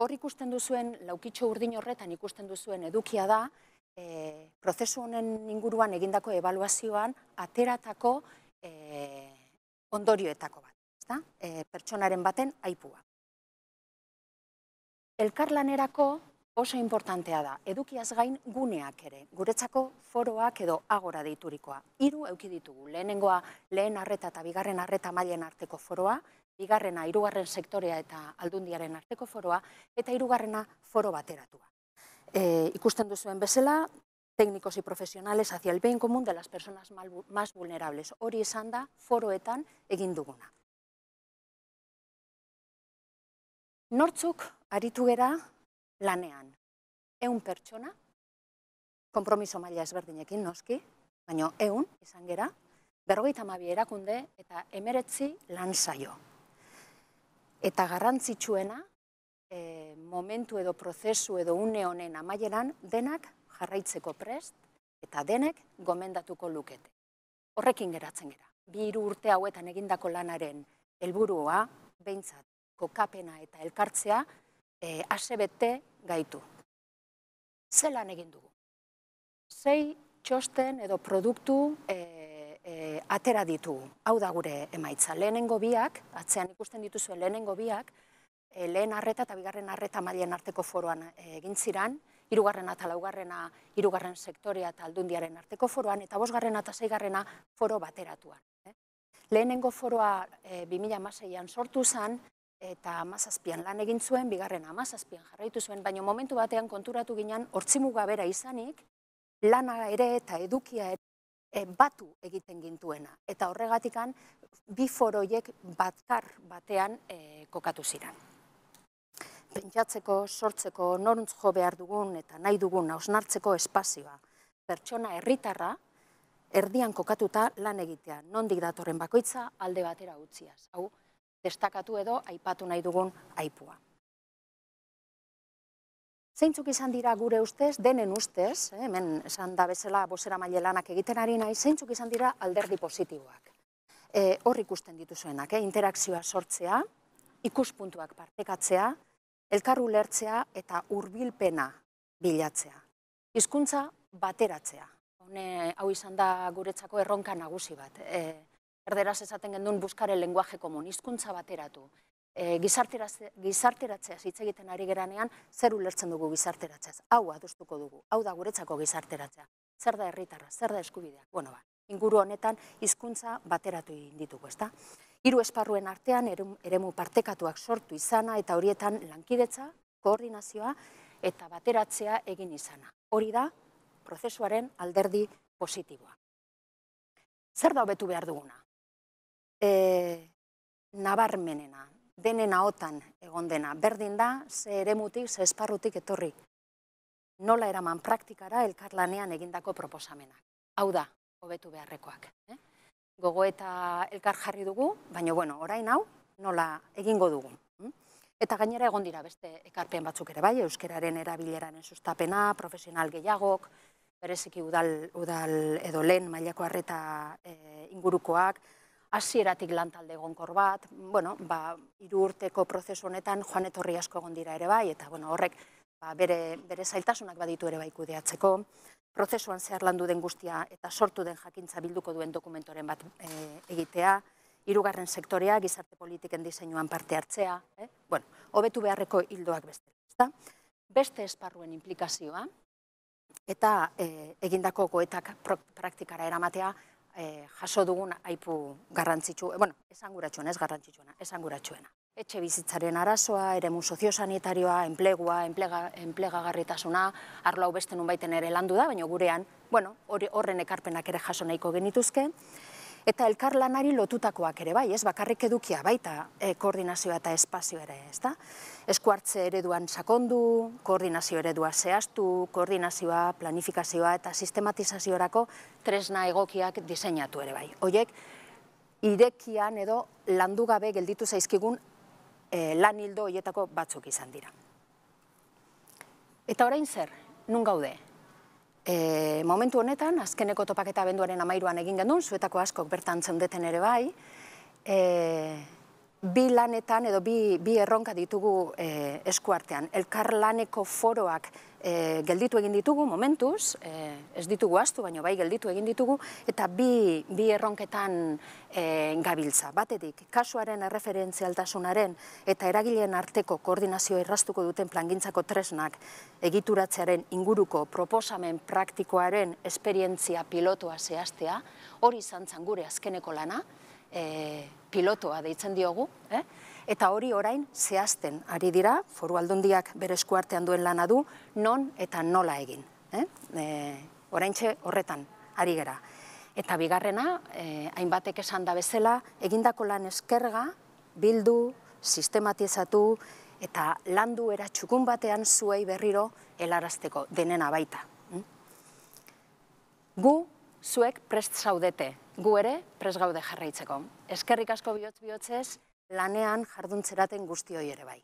Hor ikusten duzuen, laukitxo urdin horretan ikusten duzuen edukia da, eh, prozesu honen inguruan egindako evaluazioan ateratako eh, ondorioetako bat, ezta? Eh, pertsonaren baten aipua. Elkarlanerako oso importantea da, edukiaz gain guneak ere, guretzako foroak edo agora deiturikoa. Hiru euki ditugu, lehenengoa lehen arreta eta bigarren arreta mailen arteko foroa, bigarrena hirugarren sektorea eta aldundiaren arteko foroa, eta hirugarrena foro bateratua. E, ikusten duzuen bezala, técnicos y profesionales hacia el bien común de las personas más vulnerables. Hori izan da foroetan egin duguna. Nortzuk aritu gera lanean. Eun pertsona, kompromiso maila ezberdinekin noski, baina eun izan gera, berrogeita mabierakunde erakunde eta emeretzi lan zaio eta garrantzitsuena e, momentu edo prozesu edo une honen amaieran denak jarraitzeko prest eta denek gomendatuko lukete. Horrekin geratzen gera. Bi hiru urte hauetan egindako lanaren helburua behintzat kokapena eta elkartzea e, eh, asebete gaitu. Zelan egin dugu. Sei txosten edo produktu e, atera ditugu, hau da gure emaitza. Lehenengo biak, atzean ikusten dituzue lehenengo biak, eh, lehen arreta eta bigarren arreta mailen arteko foroan eh, egin ziran, hirugarrena eta laugarrena hirugarren sektorea eta aldundiaren arteko foroan, eta bosgarren eta zeigarrena foro bateratuan. Eh. Lehenengo foroa bi 2006 an sortu zen, eta amazazpian lan egin zuen, bigarren amazazpian jarraitu zuen, baina momentu batean konturatu ginen hortzimuga bera izanik, lana ere eta edukia ere batu egiten gintuena. Eta horregatikan, bi foroiek batkar batean eh, kokatu ziren. Pentsatzeko, sortzeko, noruntz jo behar dugun eta nahi dugun hausnartzeko espazioa. Pertsona herritarra, erdian kokatuta lan egitea, nondik datorren bakoitza alde batera utziaz. Hau, destakatu edo, aipatu nahi dugun aipua. Zeintzuk izan dira gure ustez, denen ustez, eh, hemen esan da bezala bozera mailelanak egiten ari nahi, zeintzuk izan dira alderdi positiboak. Eh, hor ikusten dituzuenak, eh, interakzioa sortzea, ikuspuntuak partekatzea, elkarru lertzea eta urbilpena bilatzea. Hizkuntza bateratzea. Hau izan da guretzako erronka nagusi bat. Erderaz ezaten gendun buskare lenguaje komun, izkuntza Hizkuntza bateratu. Eh, gizarteratzea hitz egiten ari geranean, zer ulertzen dugu gizarteratzeaz. Hau adustuko dugu, hau da guretzako gizarteratzea. Zer da herritarra, zer da eskubidea. Bueno, ba, inguru honetan hizkuntza bateratu egin ditugu, ezta? Hiru esparruen artean eremu partekatuak sortu izana eta horietan lankidetza, koordinazioa eta bateratzea egin izana. Hori da prozesuaren alderdi positiboa. Zer da hobetu behar duguna? Eh, nabarmenena, denen ahotan egon dena. Berdin da, ze ere ze esparrutik etorri. Nola eraman praktikara elkarlanean egindako proposamenak. Hau da, hobetu beharrekoak. Eh? Gogo eta elkar jarri dugu, baina bueno, orain hau, nola egingo dugu. Hm? Eta gainera egon dira beste ekarpen batzuk ere bai, euskeraren erabileraren sustapena, profesional gehiagok, bereziki udal edo lehen mailako harreta eh, ingurukoak, hasieratik lan egonkor bat, bueno, ba, hiru urteko prozesu honetan joan etorri asko egon dira ere bai eta bueno, horrek ba, bere bere zailtasunak baditu ere bai kudeatzeko. Prozesuan zehar landu den guztia eta sortu den jakintza bilduko duen dokumentoren bat e, egitea, hirugarren sektorea gizarte politiken diseinuan parte hartzea, eh? Bueno, hobetu beharreko hildoak beste, ezta? Beste esparruen implikazioa eta e, egindako goetak praktikara eramatea Eh, jaso dugun aipu garrantzitsu eh, bueno esanguratsuena ez garrantzitsuena esanguratsuena etxe bizitzaren arazoa ere mozio sanitarioa enplegua enplega enplegagarritasuna arlo hau beste baiten ere landu da baina gurean bueno horren ekarpenak ere jaso nahiko genituzke eta elkar lanari lotutakoak ere bai, ez bakarrik edukia baita e, koordinazioa eta espazio ere, ez da? Eskuartze ereduan sakondu, koordinazio eredua zehaztu, koordinazioa, planifikazioa eta sistematizaziorako tresna egokiak diseinatu ere bai. Oiek, irekian edo landu gabe gelditu zaizkigun e, lan hildo hoietako batzuk izan dira. Eta orain zer, nun gaude? E, momentu honetan, azkeneko topaketa benduaren amairuan egin genuen, zuetako askok bertan zeundeten ere bai, e, bi lanetan edo bi erronka ditugu e, eskuartean. Elkar laneko foroak e, gelditu egin ditugu momentuz, e, ez ditugu astu, baino bai gelditu egin ditugu, eta bi, bi erronketan e, gabiltza. Batetik, kasuaren erreferentzialtasunaren eta eragileen arteko koordinazio irraztuko duten plangintzako tresnak egituratzearen inguruko proposamen praktikoaren esperientzia pilotoa zehaztea, hori zantzan gure azkeneko lana, e, pilotoa deitzen diogu, eh? Eta hori orain zehazten ari dira, foru aldundiak bere eskuartean duen lana du, non eta nola egin. Eh? E, orain txe horretan ari gera. Eta bigarrena, e, hainbatek esan da bezala, egindako lan eskerga, bildu, sistematizatu, eta landu eratxukun batean zuei berriro helarazteko, denena baita. Hm? Gu, zuek prest zaudete, gu ere prest gaude jarraitzeko. Eskerrik asko bihotz bihotzez, Lanean jarduntzeraten gusti hori ere bai